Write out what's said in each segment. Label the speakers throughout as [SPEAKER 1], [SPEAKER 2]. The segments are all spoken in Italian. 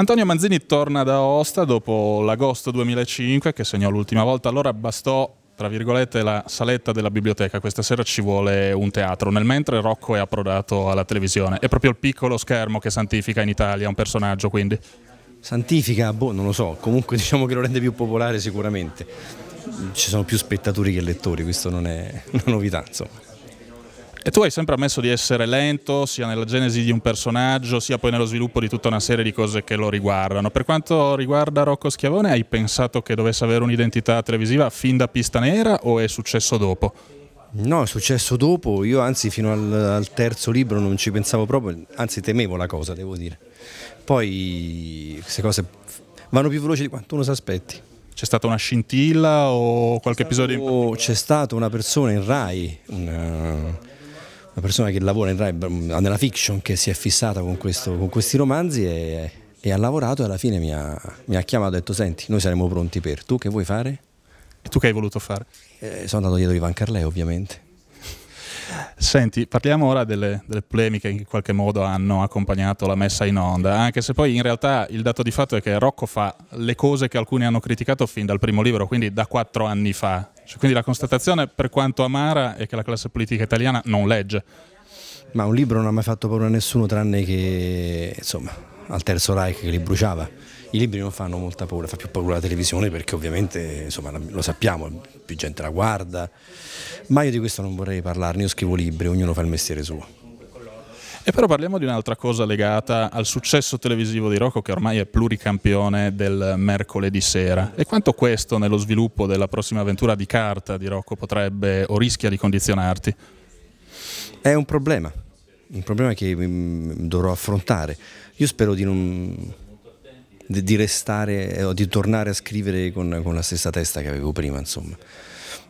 [SPEAKER 1] Antonio Manzini torna da Aosta dopo l'agosto 2005 che segnò l'ultima volta, allora bastò tra virgolette la saletta della biblioteca, questa sera ci vuole un teatro, nel mentre Rocco è approdato alla televisione, è proprio il piccolo schermo che santifica in Italia un personaggio quindi. Santifica,
[SPEAKER 2] boh, non lo so, comunque diciamo che lo rende più popolare sicuramente. Ci sono più spettatori che lettori, questo non è una novità, insomma. E tu hai sempre ammesso di essere lento,
[SPEAKER 1] sia nella genesi di un personaggio, sia poi nello sviluppo di tutta una serie di cose che lo riguardano. Per quanto riguarda Rocco Schiavone, hai pensato che dovesse avere un'identità televisiva fin da pista nera o è
[SPEAKER 2] successo dopo? No, è successo dopo, io anzi fino al, al terzo libro non ci pensavo proprio, anzi temevo la cosa, devo dire. Poi queste cose vanno più veloci di quanto uno si aspetti. C'è stata una scintilla o qualche stato, episodio? C'è stata una persona in Rai, una, una persona che lavora Rai, nella fiction, che si è fissata con, questo, con questi romanzi e, e, ha lavorato e alla fine mi ha, mi ha chiamato e ha detto senti, noi saremo pronti per, tu che vuoi fare? E tu che hai voluto fare? Eh, sono andato dietro Ivan Carlè ovviamente Senti, parliamo ora delle, delle, polemiche
[SPEAKER 1] che in qualche modo hanno accompagnato la messa in onda, anche se poi in realtà il dato di fatto è che Rocco fa le cose che alcuni hanno criticato fin dal primo libro, quindi da quattro anni fa. Cioè, quindi la constatazione, per quanto amara, è che la classe politica italiana non legge.
[SPEAKER 2] Ma un libro non ha mai fatto paura a nessuno tranne che, insomma, al Terzo Reich che li bruciava. I libri non fanno molta paura, fa più paura la televisione perché ovviamente insomma, lo sappiamo, più gente la guarda, ma io di questo non vorrei parlarne, io scrivo libri, ognuno fa il mestiere suo.
[SPEAKER 1] E però parliamo di un'altra cosa legata al successo televisivo di Rocco che ormai è pluricampione del mercoledì sera e quanto questo nello sviluppo della prossima avventura di carta di Rocco potrebbe o rischia di condizionarti?
[SPEAKER 2] È un problema, un problema che mm, dovrò affrontare. Io spero di, non, di restare eh, o di tornare a scrivere con, con, la stessa testa che avevo prima, insomma.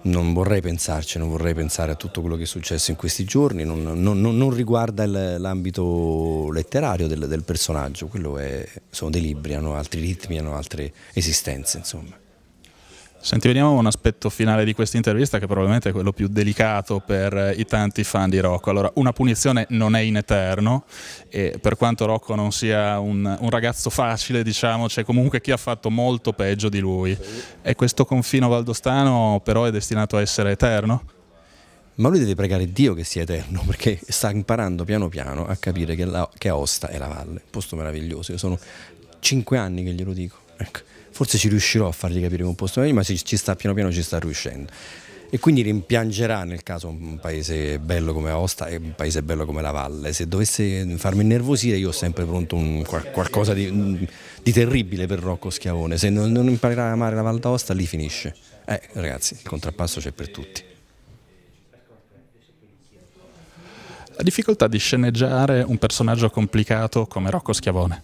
[SPEAKER 2] Non vorrei pensarci, non vorrei pensare a tutto quello che è successo in questi giorni, non, non, non riguarda l'ambito letterario del, del personaggio, quello è, sono dei libri, hanno altri ritmi, hanno altre esistenze, insomma.
[SPEAKER 1] Senti, vediamo un aspetto finale di questa intervista che probabilmente è quello più delicato per i tanti fan di Rocco. Allora, una punizione non è in eterno e per quanto Rocco non sia un, un ragazzo facile, diciamo, c'è comunque chi ha fatto molto peggio di lui. E questo confino valdostano però è destinato a essere
[SPEAKER 2] eterno? Ma lui deve pregare Dio che sia eterno, perché sta imparando piano piano a capire che, la, che Aosta è la valle, un posto meraviglioso. Io sono cinque anni che glielo dico. Ecco. Forse ci riuscirò a fargli capire un posto meglio, ma ci, ci sta, piano piano ci sta riuscendo. E quindi rimpiangerà nel caso un paese bello come Aosta e un paese bello come la Valle. Se dovesse farmi innervosire io ho sempre pronto un, qualcosa di, di, terribile per Rocco Schiavone. Se non, non imparerà a amare la Val d'Aosta, lì finisce. Eh, ragazzi, il contrappasso c'è per tutti. La difficoltà di sceneggiare
[SPEAKER 1] un personaggio complicato come Rocco Schiavone.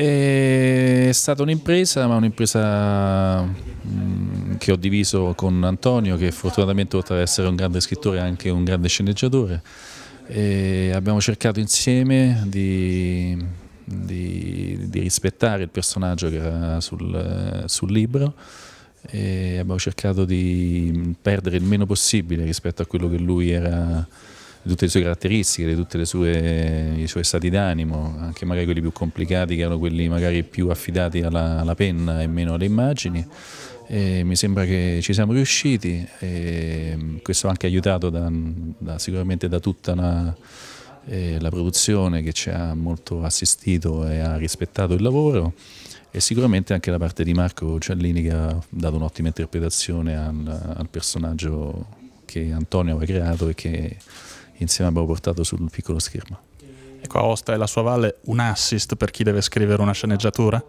[SPEAKER 3] È stata un'impresa, ma un'impresa mm, che ho diviso con Antonio, che fortunatamente oltre ad essere un grande scrittore è anche un grande sceneggiatore. E abbiamo cercato insieme di, di, di, rispettare il personaggio che era sul, sul libro e abbiamo cercato di mm, perdere il meno possibile rispetto a quello che lui era di tutte le sue caratteristiche, di tutti i suoi stati d'animo, anche magari quelli più complicati che erano quelli magari più affidati alla, alla penna e meno alle immagini. E mi sembra che ci siamo riusciti e questo anche aiutato da, da, sicuramente da tutta una, eh, la produzione che ci ha molto assistito e ha rispettato il lavoro e sicuramente anche da parte di Marco Ciallini che ha dato un'ottima interpretazione al, al personaggio che Antonio aveva creato e che insieme abbiamo portato sul piccolo schermo.
[SPEAKER 1] Ecco, Aosta e la sua valle, un assist per chi deve scrivere una sceneggiatura?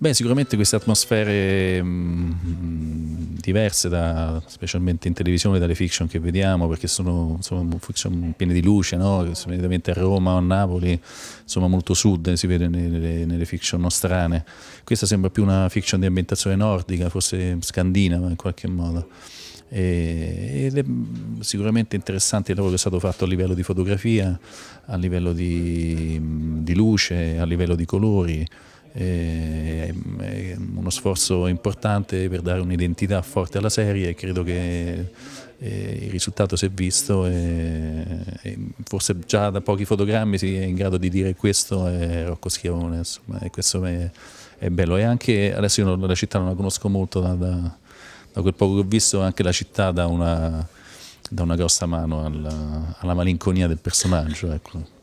[SPEAKER 3] Beh, sicuramente queste atmosfere mh, mm, diverse, da, specialmente in televisione, dalle fiction che vediamo, perché sono insomma, fiction piene di luce, no? a Roma o a Napoli, insomma molto sud, si vede nelle, nelle, fiction nostrane. Questa sembra più una fiction di ambientazione nordica, forse scandinava in qualche modo ed è mm, sicuramente interessante il lavoro che è stato fatto a livello di fotografia, a livello di, mm, di luce, a livello di colori, è uno sforzo importante per dare un'identità forte alla serie e credo che eh, il risultato si è visto e, forse già da pochi fotogrammi si è in grado di dire questo è Rocco Schiavone, insomma, e questo è, è bello e anche adesso io la città non la conosco molto da, da da quel poco che ho visto anche la città dà una, dà una grossa mano alla, alla malinconia del personaggio. Ecco.